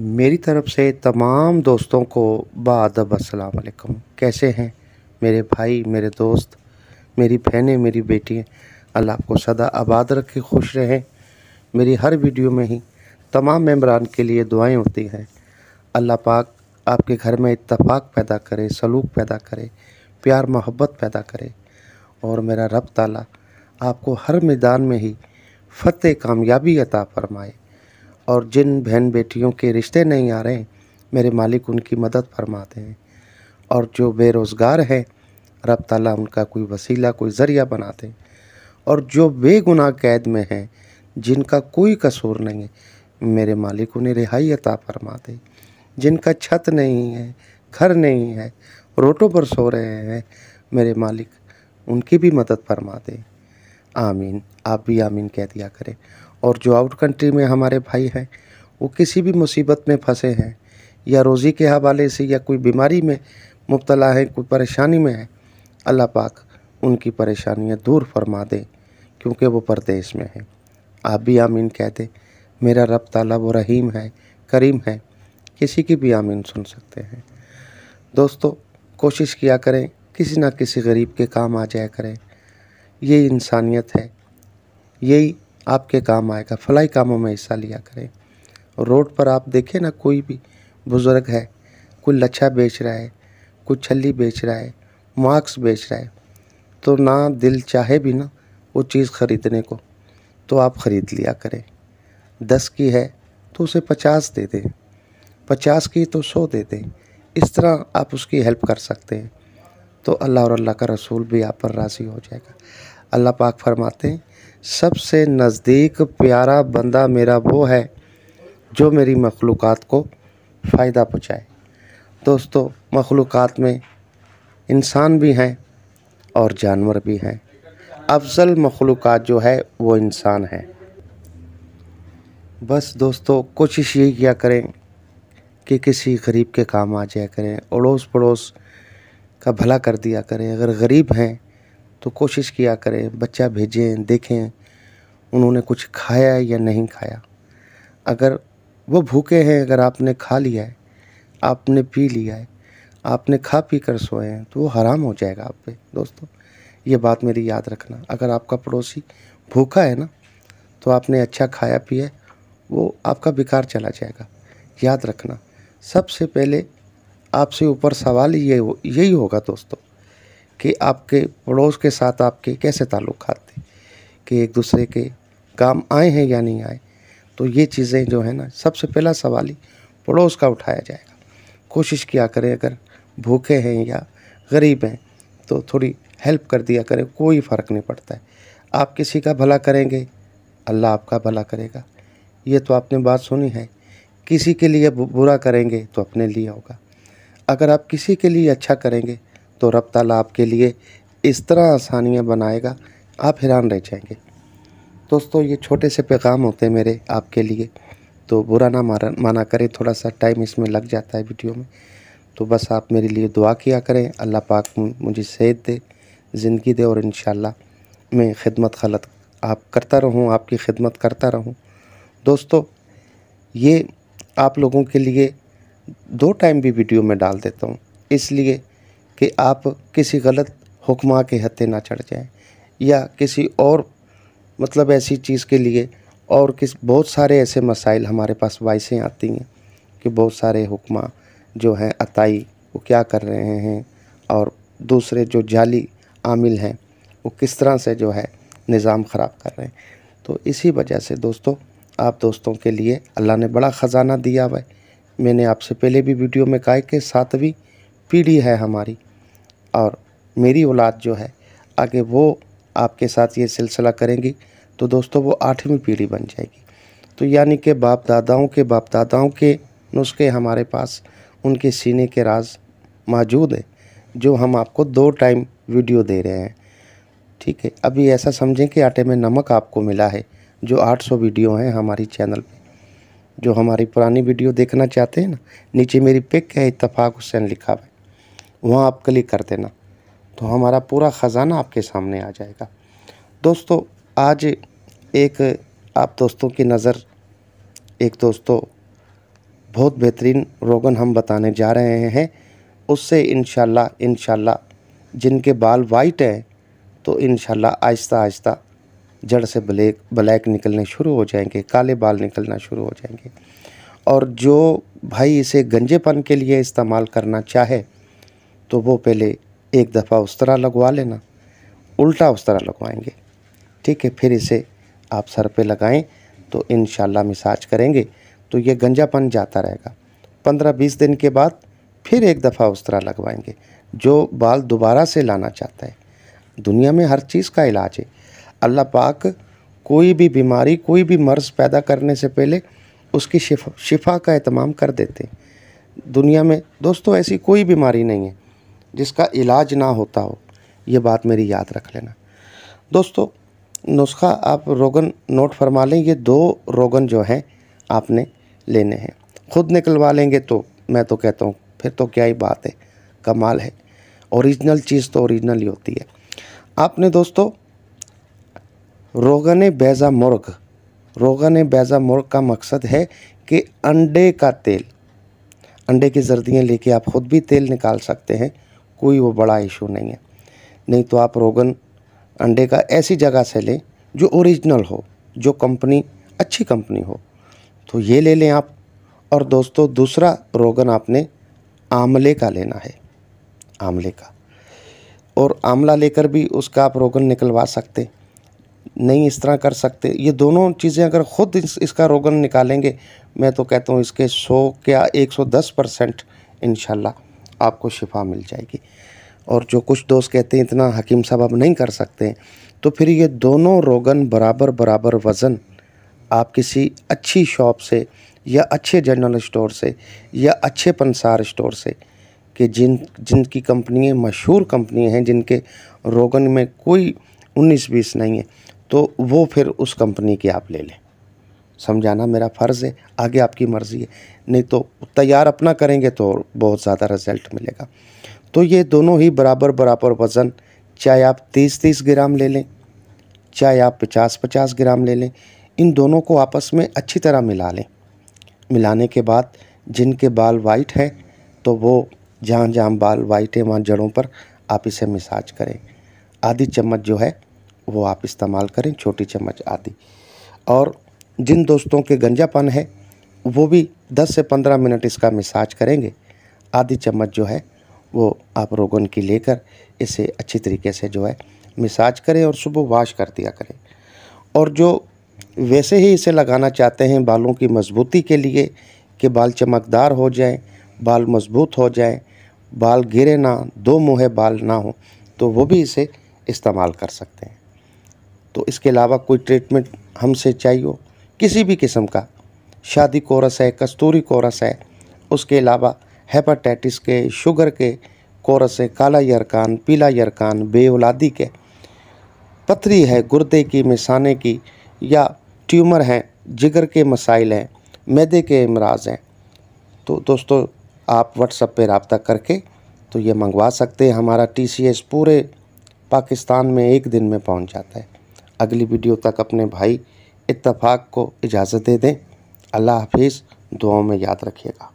मेरी तरफ़ से तमाम दोस्तों को बादब असलकम कैसे हैं मेरे भाई मेरे दोस्त मेरी बहनें मेरी बेटियाँ अल्लाह आपको सदा आबाद रखे खुश रहें मेरी हर वीडियो में ही तमाम मेम्बरान के लिए दुआएं होती हैं अल्लाह पाक आपके घर में इतफाक़ पैदा करे सलूक पैदा करे प्यार मोहब्बत पैदा करे और मेरा रब ताला आपको हर मैदान में ही फ़तेह कामयाबी अता फरमाए और जिन बहन बेटियों के रिश्ते नहीं आ रहे मेरे मालिक उनकी मदद फरमाते हैं और जो बेरोज़गार हैं रब ताला उनका कोई वसीला कोई ज़रिया बनाते हैं और जो बेगुनाह कैद में हैं जिनका कोई कसूर नहीं है मेरे मालिक उन्हें रिहाई अता फरमाते जिनका छत नहीं है घर नहीं है रोटों पर सो रहे हैं मेरे मालिक उनकी भी मदद फरमा दे आमीन आप भी आमीन कह दिया करें और जो आउट कंट्री में हमारे भाई हैं वो किसी भी मुसीबत में फंसे हैं या रोज़ी के हवाले से या कोई बीमारी में मुबतला है कोई परेशानी में है अल्लाह पाक उनकी परेशानियाँ दूर फरमा दे क्योंकि वो परदेश में हैं आप भी आमीन कह दें मेरा रब ताला वो रहीम है करीम है किसी की भी आमीन सुन सकते हैं दोस्तों कोशिश किया करें किसी ना किसी गरीब के काम आ जाया करें ये इंसानियत है यही आपके काम आएगा फलाई कामों में हिस्सा लिया करें रोड पर आप देखें ना कोई भी बुज़ुर्ग है कोई लच्छा बेच रहा है कोई छली बेच रहा है मास्क बेच रहा है तो ना दिल चाहे भी ना वो चीज़ ख़रीदने को तो आप ख़रीद लिया करें दस की है तो उसे पचास दे दें पचास की तो सौ दे दें इस तरह आप उसकी हेल्प कर सकते हैं तो अल्लाह और अल्लाह का रसूल भी आप पर राज़ी हो जाएगा अल्लाह पाक फरमाते हैं सबसे नज़दीक प्यारा बंदा मेरा वो है जो मेरी मखलूक़ को फ़ायदा पहुँचाए दोस्तों मखलूक़ में इंसान भी हैं और जानवर भी हैं अफजल मखलूक़ जो है वो इंसान है बस दोस्तों कोशिश ये किया करें कि किसी गरीब के काम आ जाया करें अड़ोस पड़ोस का भला कर दिया करें अगर गरीब हैं तो कोशिश किया करें बच्चा भेजें देखें उन्होंने कुछ खाया है या नहीं खाया अगर वो भूखे हैं अगर आपने खा लिया है आपने पी लिया है आपने खा पी कर सोए हैं तो वो हराम हो जाएगा आप पे दोस्तों ये बात मेरी याद रखना अगर आपका पड़ोसी भूखा है ना तो आपने अच्छा खाया पिया वो आपका बेकार चला जाएगा याद रखना सबसे पहले आपसे ऊपर सवाल ये हो यही होगा दोस्तों कि आपके पड़ोस के साथ आपके कैसे ताल्लुक थे कि एक दूसरे के काम आए हैं या नहीं आए तो ये चीज़ें जो है ना सबसे पहला सवाल ही पड़ोस का उठाया जाएगा कोशिश किया करें अगर भूखे हैं या गरीब हैं तो थोड़ी हेल्प कर दिया करें कोई फ़र्क नहीं पड़ता है आप किसी का भला करेंगे अल्लाह आपका भला करेगा ये तो आपने बात सुनी है किसी के लिए बुरा करेंगे तो अपने लिए होगा अगर आप किसी के लिए अच्छा करेंगे तो रब ताला आपके लिए इस तरह आसानियाँ बनाएगा आप हैरान रह जाएंगे दोस्तों ये छोटे से पैगाम होते हैं मेरे आपके लिए तो बुरा ना मारा माना करें थोड़ा सा टाइम इसमें लग जाता है वीडियो में तो बस आप मेरे लिए दुआ किया करें अल्लाह पाक मुझे सेहत दे ज़िंदगी दे और इन मैं खिदमत खलत आप करता रहूँ आपकी खिदमत करता रहूँ दोस्तों ये आप लोगों के लिए दो टाइम भी वीडियो में डाल देता हूँ इसलिए कि आप किसी गलत हुक्मा के हत्थे ना चढ़ जाएं या किसी और मतलब ऐसी चीज़ के लिए और किस बहुत सारे ऐसे मसाइल हमारे पास वाइसें आती हैं कि बहुत सारे हुक्मा जो हैं अताई वो क्या कर रहे हैं और दूसरे जो जाली आमिल हैं वो किस तरह से जो है निज़ाम ख़राब कर रहे हैं तो इसी वजह से दोस्तों आप दोस्तों के लिए अल्लाह ने बड़ा ख़जाना दिया है मैंने आपसे पहले भी वीडियो में कहा कि सातवीं पीढ़ी है हमारी और मेरी औलाद जो है आगे वो आपके साथ ये सिलसिला करेंगी तो दोस्तों वो आठवीं पीढ़ी बन जाएगी तो यानी कि बाप दादाओं के बाप दादाओं के नुस्खे हमारे पास उनके सीने के राज मौजूद हैं जो हम आपको दो टाइम वीडियो दे रहे हैं ठीक है अभी ऐसा समझें कि आटे में नमक आपको मिला है जो 800 वीडियो हैं हमारी चैनल पे जो हमारी पुरानी वीडियो देखना चाहते हैं ना नीचे मेरी पिक है इतफाक़ हुसैन लिखा है वहाँ आप क्लिक कर देना तो हमारा पूरा ख़ज़ाना आपके सामने आ जाएगा दोस्तों आज एक आप दोस्तों की नज़र एक दोस्तों बहुत बेहतरीन रोगन हम बताने जा रहे हैं उससे इन इनशाला जिनके बाल वाइट हैं तो इन आहिस्ता आहिस्ता जड़ से ब्लैक ब्लैक निकलने शुरू हो जाएंगे काले बाल निकलना शुरू हो जाएंगे और जो भाई इसे गंजेपन के लिए इस्तेमाल करना चाहे तो वो पहले एक दफ़ा उस तरह लगवा लेना उल्टा उस तरह लगवाएंगे ठीक है फिर इसे आप सर पे लगाएं तो इन मिसाज करेंगे तो ये गंजापन जाता रहेगा पंद्रह बीस दिन के बाद फिर एक दफ़ा उस तरह लगवाएंगे जो बाल दोबारा से लाना चाहता है दुनिया में हर चीज़ का इलाज है अल्लाह पाक कोई भी बीमारी कोई भी मर्ज़ पैदा करने से पहले उसकी शिफा शिफा का अहतमाम कर देते हैं दुनिया में दोस्तों ऐसी कोई बीमारी नहीं है जिसका इलाज ना होता हो ये बात मेरी याद रख लेना दोस्तों नुस्खा आप रोगन नोट फरमा लें ये दो रोगन जो हैं आपने लेने हैं खुद निकलवा लेंगे तो मैं तो कहता हूँ फिर तो क्या ही बात है कमाल है ओरिजिनल चीज़ तो ओरिजिनल ही होती है आपने दोस्तों रोगन बैज़ा मुर्ग रोगन बैज़ा मुर्ग का मकसद है कि अंडे का तेल अंडे की जर्दियाँ लेके आप ख़ुद भी तेल निकाल सकते हैं कोई वो बड़ा इशू नहीं है नहीं तो आप रोगन अंडे का ऐसी जगह से लें जो ओरिजिनल हो जो कंपनी अच्छी कंपनी हो तो ये ले लें आप और दोस्तों दूसरा रोगन आपने आमले का लेना है आमले का और आमला लेकर भी उसका आप रोगन निकलवा सकते नहीं इस तरह कर सकते ये दोनों चीज़ें अगर ख़ुद इस, इसका रोगन निकालेंगे मैं तो कहता हूँ इसके 100 क्या 110 परसेंट इन आपको शिफा मिल जाएगी और जो कुछ दोस्त कहते हैं इतना हकीम साहब आप नहीं कर सकते तो फिर ये दोनों रोगन बराबर बराबर वज़न आप किसी अच्छी शॉप से या अच्छे जनरल स्टोर से या अच्छे पंसार स्टोर से कि जिन जिनकी कंपनियाँ मशहूर कंपनी हैं जिनके रोगन में कोई उन्नीस बीस नहीं है तो वो फिर उस कंपनी की आप ले लें समझाना मेरा फ़र्ज़ है आगे आपकी मर्ज़ी है नहीं तो तैयार अपना करेंगे तो बहुत ज़्यादा रिजल्ट मिलेगा तो ये दोनों ही बराबर बराबर वज़न चाहे आप तीस तीस ग्राम ले लें चाहे आप पचास पचास ग्राम ले लें इन दोनों को आपस में अच्छी तरह मिला लें मिलाने के बाद जिनके बाल वाइट हैं तो वो जहाँ जहाँ बाल वाइट है वहाँ जड़ों पर आप इसे मिसाज करें आधी चम्मच जो है वो आप इस्तेमाल करें छोटी चम्मच आधी और जिन दोस्तों के गंजापन है वो भी 10 से 15 मिनट इसका मिसाज करेंगे आधी चम्मच जो है वो आप रोगन की लेकर इसे अच्छी तरीके से जो है मिसाज करें और सुबह वाश कर दिया करें और जो वैसे ही इसे लगाना चाहते हैं बालों की मजबूती के लिए कि बाल चमकदार हो जाएं बाल मजबूत हो जाएं बाल गिरे ना दो मुँह बाल ना हो तो वो भी इसे इस्तेमाल कर सकते हैं तो इसके अलावा कोई ट्रीटमेंट हमसे चाहिए किसी भी किस्म का शादी कोरस है कस्तूरी कोरस है उसके अलावा हेपाटाइटिस के शुगर के कोरस है काला यरकान पीला यरकान बेउलादी के पथरी है गुर्दे की मिसाने की या ट्यूमर हैं जिगर के मसाइल हैं मैदे के अमराज हैं तो दोस्तों आप व्हाट्सअप पे रबता करके तो ये मंगवा सकते हैं हमारा टी पूरे पाकिस्तान में एक दिन में पहुंच जाता है अगली वीडियो तक अपने भाई इतफाक़ को इजाज़त दे दें अल्लाह हाफिज़ दुआओं में याद रखिएगा